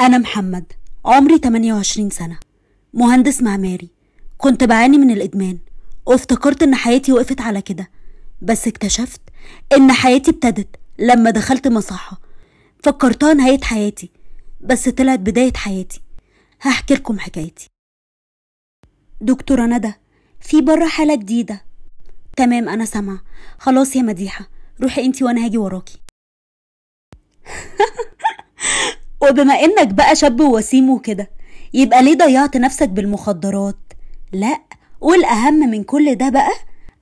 أنا محمد عمري 28 سنة مهندس معماري كنت بعاني من الإدمان وافتكرت إن حياتي وقفت على كده بس اكتشفت إن حياتي ابتدت لما دخلت مصحة فكرتها نهاية حياتي بس طلعت بداية حياتي هحكي لكم حكايتي دكتورة ندى في بره حالة جديدة تمام أنا سامعة خلاص يا مديحة روحي انتي وأنا هاجي وراكي وبما انك بقى شاب وسيم وكده يبقى ليه ضيعت نفسك بالمخدرات لا والاهم من كل ده بقى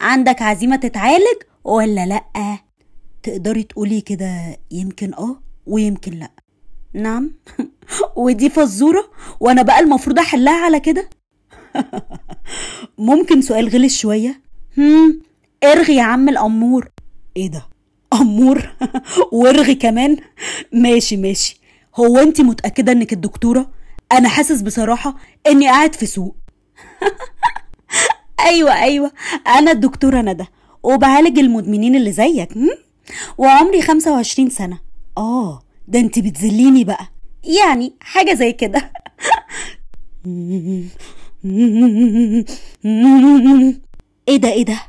عندك عزيمه تتعالج ولا لا تقدري تقولي كده يمكن اه ويمكن لا نعم ودي فزوره وانا بقى المفروض احلها على كده ممكن سؤال غلس شويه هم ارغي يا عم الامور ايه ده امور وارغي كمان ماشي ماشي هو انت متاكده انك الدكتوره انا حاسس بصراحه اني قاعد في سوق ايوه ايوه انا الدكتوره ندى وبعالج المدمنين اللي زيك وعمري 25 سنه اه ده انت بتذليني بقى يعني حاجه زي كده ايه ده ايه ده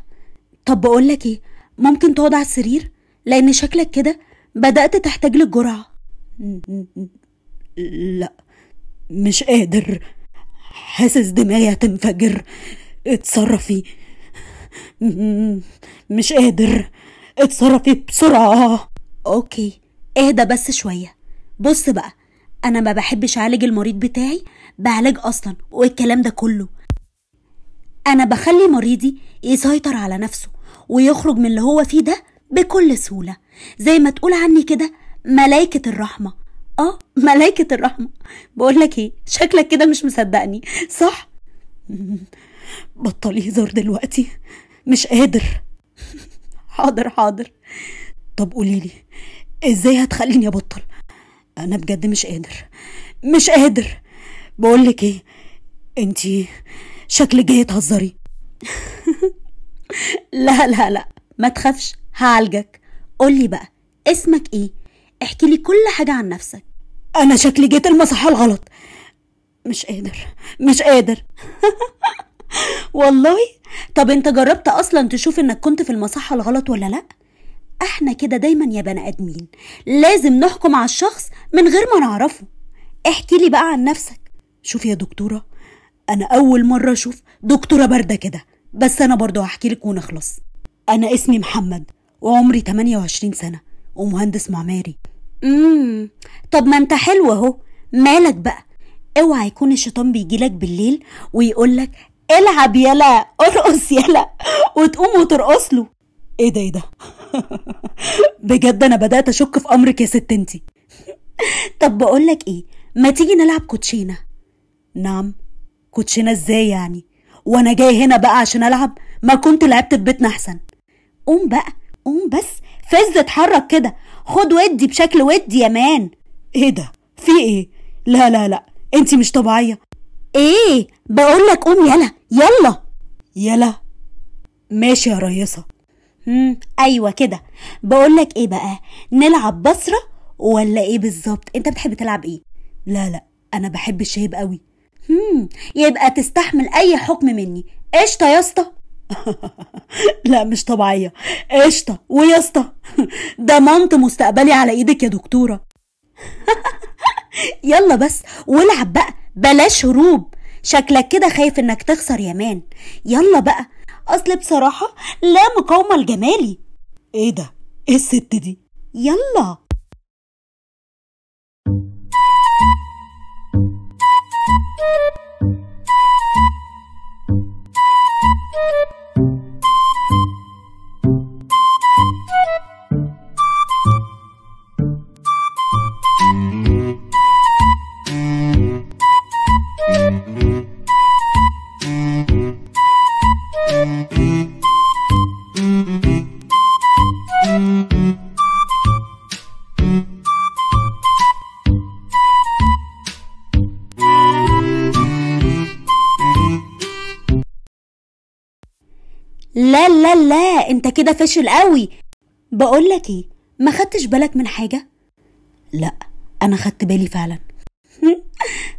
طب بقولك ايه ممكن تقعد على السرير لان شكلك كده بدات تحتاج للجرعه لا مش قادر حاسس دماغي هتنفجر اتصرفي مش قادر اتصرفي بسرعة اوكي اهدى بس شوية بص بقى انا ما بحبش اعالج المريض بتاعي بعالج اصلا والكلام ده كله انا بخلي مريضي يسيطر على نفسه ويخرج من اللي هو فيه ده بكل سهولة زي ما تقول عني كده ملايكة الرحمة اه ملايكة الرحمة بقولك ايه شكلك كده مش مصدقني صح بطلي هزار دلوقتي مش قادر حاضر حاضر طب قوليلي ازاي هتخليني ابطل انا بجد مش قادر مش قادر بقولك ايه انتي شكلك جاي تهزري لا لا لا ما تخافش هعالجك قولي بقى اسمك ايه احكي لي كل حاجة عن نفسك أنا شكلي جيت المصحة الغلط مش قادر مش قادر والله طب انت جربت اصلا تشوف انك كنت في المصحة الغلط ولا لا احنا كده دايما يا بني ادمين لازم نحكم على الشخص من غير ما نعرفه احكي لي بقى عن نفسك شوف يا دكتورة انا اول مرة اشوف دكتورة باردة كده بس انا برضو هحكي لك ونخلص انا اسمي محمد وعمري 28 سنة ومهندس معماري امم طب ما انت حلو اهو مالك بقى اوعى يكون الشيطان بيجيلك بالليل ويقولك العب يلا ارقص يلا وتقوم وترقص له ايه ده ايه ده بجد انا بدات اشك في امرك يا ست انتي طب بقولك ايه ما تيجي نلعب كوتشينه نعم كوتشينه ازاي يعني وانا جاي هنا بقى عشان العب ما كنت لعبت في بيتنا احسن قوم بقى قوم بس فز اتحرك كده خد ودي بشكل ودي يا مان ايه ده في ايه لا لا لا انت مش طبيعيه ايه بقول لك قوم يلا يلا يلا ماشي يا ريسه امم ايوه كده بقول لك ايه بقى نلعب بصره ولا ايه بالظبط انت بتحب تلعب ايه لا لا انا بحب الشهيب قوي امم يبقى تستحمل اي حكم مني قشطه يا اسطى لا مش طبيعية قشطة ويا اسطى مامت مستقبلي على ايدك يا دكتورة يلا بس والعب بقى بلاش هروب شكلك كده خايف انك تخسر يا مان يلا بقى اصل بصراحة لا مقاومة لجمالي ايه ده ايه الست دي يلا لا لا لا انت كده فاشل قوي بقولك ايه ما خدتش بالك من حاجه لا انا خدت بالي فعلا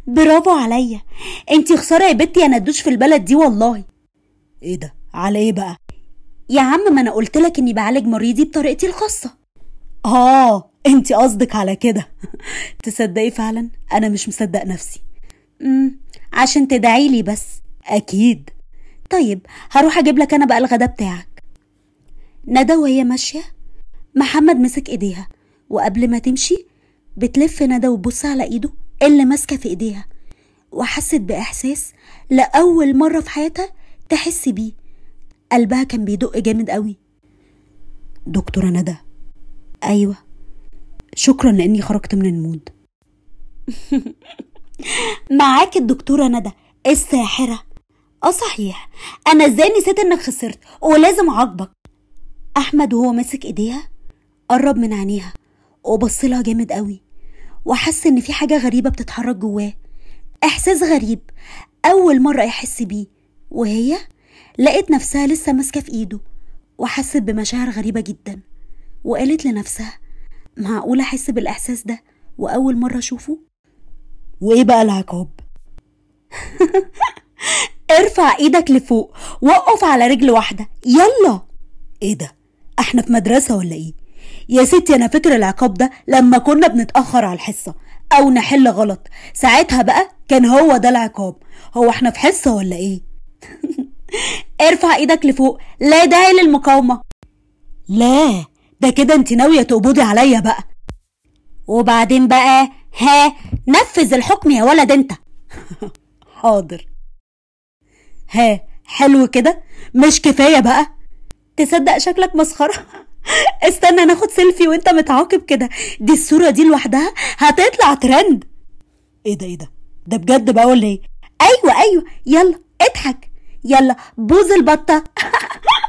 برافو عليا انت خساره يا بنتي يا ندوش في البلد دي والله ايه ده على ايه بقى يا عم ما انا قلت لك اني بعالج مريضي بطريقتي الخاصه اه انت قصدك على كده تصدقي فعلا انا مش مصدق نفسي امم عشان تدعي لي بس اكيد طيب هروح اجيب لك انا بقى الغدا بتاعك ندى وهي ماشيه محمد مسك ايديها وقبل ما تمشي بتلف ندى وبص على ايده اللي ماسكه في ايديها وحست باحساس لاول مره في حياتها تحس بيه قلبها كان بيدق جامد قوي دكتورة ندى أيوة شكرا لأني خرجت من المود معاك الدكتورة ندى الساحرة اه صحيح انا ازاي نسيت انك خسرت ولازم اعاقبك احمد وهو ماسك ايديها قرب من عينيها وبصلها جامد قوي وحس ان في حاجه غريبه بتتحرك جواه احساس غريب اول مره يحس بيه وهي لقيت نفسها لسه ماسكة في إيده وحست بمشاعر غريبة جدا وقالت لنفسها معقول أحس بالإحساس ده وأول مرة أشوفه؟ وإيه بقى العقاب؟ ارفع ايدك لفوق وقف على رجل واحدة يلا ايه ده احنا في مدرسة ولا ايه يا ستي انا فاكر العقاب ده لما كنا بنتأخر على الحصة او نحل غلط ساعتها بقى كان هو ده العقاب هو احنا في حصة ولا ايه ارفع ايدك لفوق لا داعي للمقاومة لا ده كده انت ناوية تقبضي عليا بقى وبعدين بقى ها نفذ الحكم يا ولد انت حاضر ها حلو كده مش كفاية بقى تصدق شكلك مسخرة استنى ناخد سيلفي وانت متعاقب كده دي الصورة دي لوحدها هتطلع ترند ايه ده ايه ده ده بجد بقى ولا ايه ايوه ايوه يلا اضحك يلا بوز البطة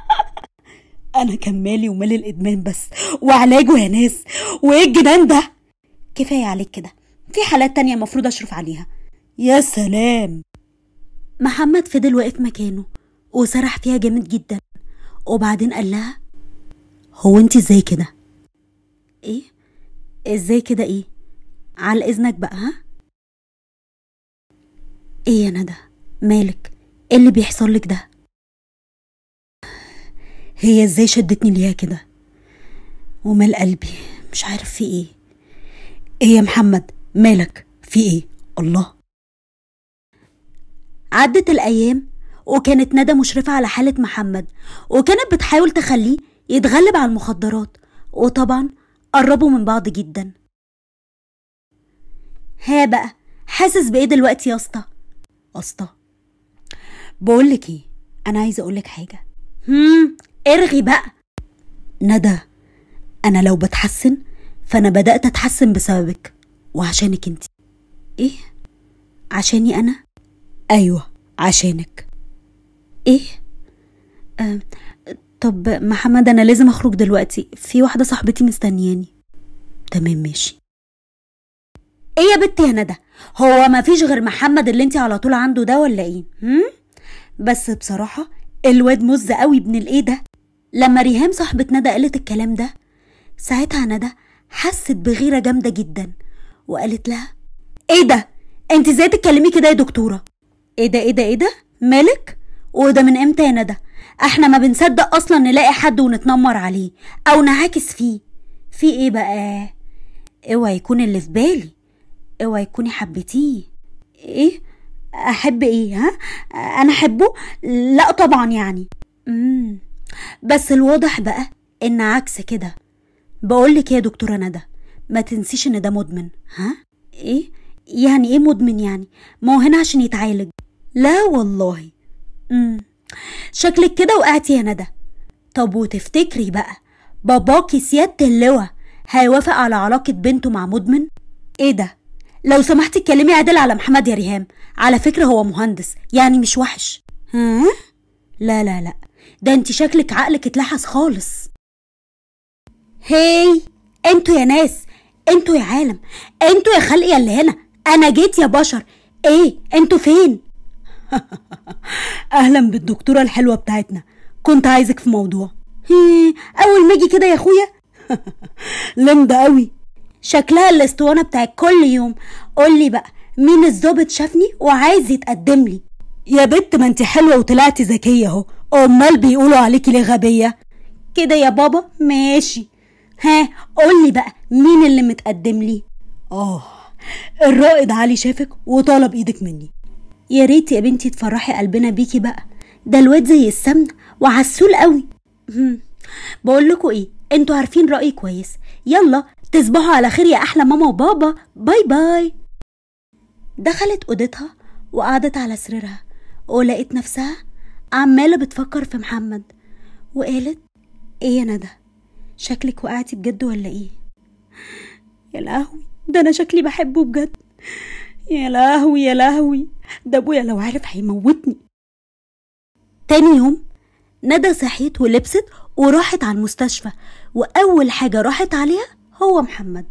أنا كان مالي ومال الإدمان بس وعلاجه يا ناس وإيه الجنان ده كفاية عليك كده في حالات تانية المفروض أشرف عليها يا سلام محمد فضل واقف مكانه وسرح فيها جامد جدا وبعدين قال لها هو انت ازاي كده ايه ازاي كده ايه على اذنك بقى ها ايه يا ندى مالك ايه اللي بيحصل لك ده هي ازاي شدتني ليها كده ومال قلبي مش عارف في ايه ايه يا محمد مالك في ايه الله عدت الايام وكانت ندى مشرفة على حالة محمد وكانت بتحاول تخليه يتغلب على المخدرات وطبعا قربوا من بعض جدا ها بقى حاسس بايه دلوقتي يا اسطى اسطى بقولك ايه انا عايزه اقولك حاجه هم ارغي بقى ندى انا لو بتحسن فانا بدات اتحسن بسببك وعشانك انت ايه عشاني انا ايوه عشانك ايه أه طب محمد انا لازم اخرج دلوقتي في واحده صاحبتي مستنياني تمام ماشي ايه يا بت يا ندى هو مفيش غير محمد اللي انت على طول عنده ده ولا ايه هم؟ بس بصراحة الواد مز قوي ابن الايه ده لما ريهام صاحبة ندى قالت الكلام ده ساعتها ندى حست بغيرة جامدة جدا وقالت لها ايه ده انت ازاي تتكلمي كده يا دكتورة ايه ده ايه ده ايه ده مالك وده من امتى يا ندى احنا ما بنصدق اصلا نلاقي حد ونتنمر عليه او نعاكس فيه في ايه بقى اوعى يكون اللي في بالي اوعى يكوني حبيتيه ايه احب ايه ها انا احبه لا طبعا يعني مم. بس الواضح بقى ان عكس كده بقولك إيه يا دكتوره ندى ما تنسيش ان ده مدمن ها ايه يعني ايه مدمن يعني ما هو هنا عشان يتعالج لا والله مم. شكلك كده وقعتي يا ندى طب وتفتكري بقى باباكي سياده اللواء هيوافق على علاقه بنته مع مدمن ايه ده لو سمحتي اتكلمي عدل على محمد يا ريهام على فكرة هو مهندس يعني مش وحش ها؟ لا لا لا ده انت شكلك عقلك اتلحس خالص هاي انتوا يا ناس انتوا يا عالم انتوا يا خلقي اللي هنا انا جيت يا بشر ايه انتوا فين اهلا بالدكتوره الحلوه بتاعتنا كنت عايزك في موضوع اول ما اجي كده يا اخويا لمده قوي شكلها الاسطوانة بتاع كل يوم قولي بقى مين الظابط شافني وعايز يتقدم لي يا بت ما انت حلوة وطلعتي ذكية اهو امال بيقولوا عليكي ليه غبية كده يا بابا ماشي ها قولي بقى مين اللي متقدم لي اه الرائد علي شافك وطلب ايدك مني يا ريت يا بنتي تفرحي قلبنا بيكي بقى ده الواد زي السمنه وعسول قوي بقول لكم ايه انتوا عارفين رايي كويس يلا تصبحوا على خير يا أحلى ماما وبابا باي باي دخلت أوضتها وقعدت على سريرها ولقيت نفسها عمالة بتفكر في محمد وقالت ايه يا ندى شكلك وقعتي بجد ولا ايه يا لهوي ده انا شكلي بحبه بجد يا لهوي يا لهوي ده ابويا لو عارف هيموتني تاني يوم ندى صحيت ولبست وراحت على المستشفى واول حاجه راحت عليها هو محمد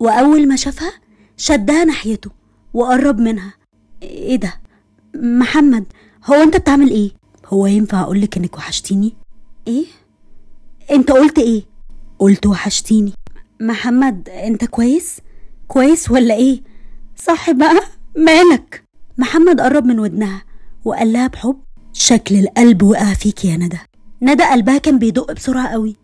وأول ما شافها شدها ناحيته وقرب منها ايه ده محمد هو انت بتعمل ايه هو ينفع اقولك انك وحشتيني ايه انت قلت ايه قلت وحشتيني محمد انت كويس كويس ولا ايه صح بقى مالك محمد قرب من ودنها وقال لها بحب شكل القلب وقع فيك يا ندى ندى قلبها كان بيدق بسرعه قوي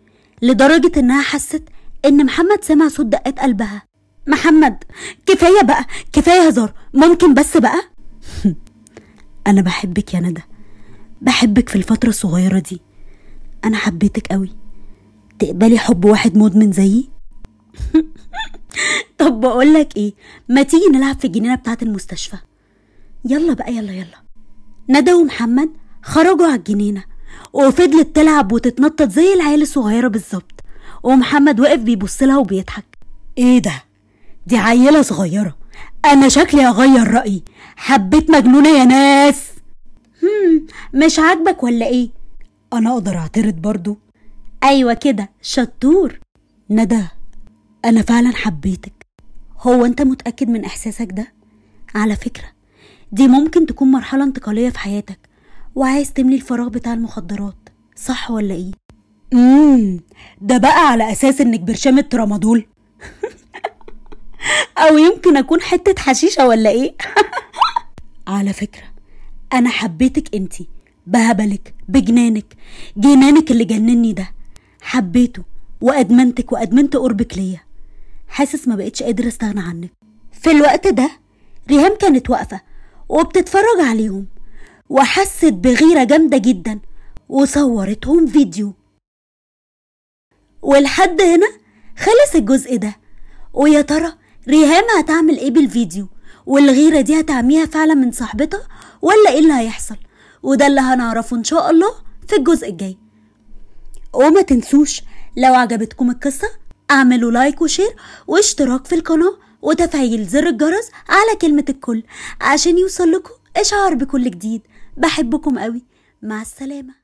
لدرجه انها حست إن محمد سمع صوت دقات قلبها محمد كفاية بقى كفاية هزار ممكن بس بقى أنا بحبك يا ندى بحبك في الفترة الصغيرة دي أنا حبيتك قوي تقبلي حب واحد مدمن زيي طب بقولك ايه ما تيجي نلعب في الجنينة بتاعة المستشفى يلا بقى يلا يلا ندى ومحمد خرجوا على الجنينة وفضلت تلعب وتتنطط زي العيال الصغيرة بالظبط ومحمد واقف بيبص لها وبيضحك ايه ده دي عيله صغيره انا شكلي اغير رايي حبيت مجنونه يا ناس هم مش عاجبك ولا ايه انا اقدر اعترض برضو ايوه كده شطور ندى انا فعلا حبيتك هو انت متاكد من احساسك ده على فكره دي ممكن تكون مرحله انتقاليه في حياتك وعايز تملي الفراغ بتاع المخدرات صح ولا ايه امم ده بقى على اساس انك برشامه الترامادول او يمكن اكون حته حشيشه ولا ايه على فكره انا حبيتك انتي بهبلك بجنانك جنانك اللي جنني ده حبيته وادمنتك وادمنت قربك ليا حاسس ما بقتش قادره استغنى عنك في الوقت ده ريهام كانت واقفه وبتتفرج عليهم وحست بغيره جامده جدا وصورتهم فيديو ولحد هنا خلص الجزء ده ويا ترى ريهام هتعمل ايه بالفيديو والغيرة دي هتعميها فعلا من صاحبتها ولا ايه اللي هيحصل وده اللي هنعرفه ان شاء الله في الجزء الجاي وما تنسوش لو عجبتكم القصة اعملوا لايك وشير واشتراك في القناة وتفعيل زر الجرس على كلمة الكل عشان يوصل لكم اشعار بكل جديد بحبكم قوي مع السلامه